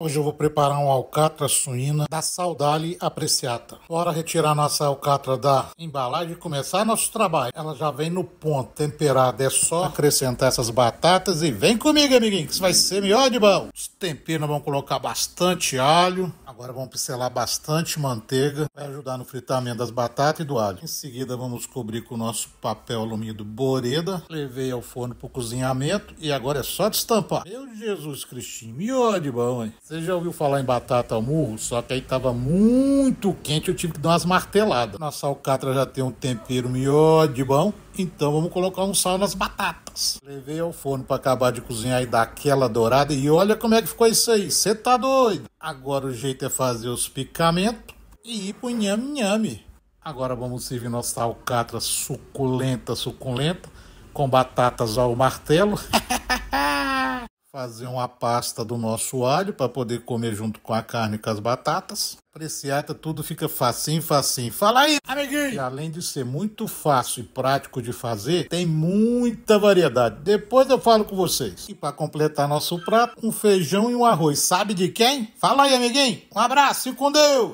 Hoje eu vou preparar um alcatra suína da Saudade Apreciata. Bora retirar nossa alcatra da embalagem e começar nosso trabalho. Ela já vem no ponto, temperada. É só acrescentar essas batatas e vem comigo, amiguinho, que isso vai ser melhor de bom. Os temperos vão colocar bastante alho. Agora vamos pincelar bastante manteiga. Vai ajudar no fritamento das batatas e do alho. Em seguida vamos cobrir com o nosso papel alumínio boreda. Levei ao forno para o cozinhamento e agora é só destampar. Meu Jesus Cristinho, melhor de bom, hein? Você já ouviu falar em batata ao murro? Só que aí tava muito quente, eu tive que dar umas marteladas. Nossa alcatra já tem um tempero melhor de bom, então vamos colocar um sal nas batatas. Levei ao forno para acabar de cozinhar e dar aquela dourada e olha como é que ficou isso aí. Você tá doido? Agora o jeito é fazer os picamentos e ir pro nhame-nhame. Agora vamos servir nossa alcatra suculenta, suculenta, com batatas ao martelo. fazer uma pasta do nosso alho para poder comer junto com a carne e com as batatas. Apreciar, tudo fica facinho, facinho. Fala aí, amiguinho! E além de ser muito fácil e prático de fazer, tem muita variedade. Depois eu falo com vocês. E para completar nosso prato, um feijão e um arroz. Sabe de quem? Fala aí, amiguinho! Um abraço e com Deus!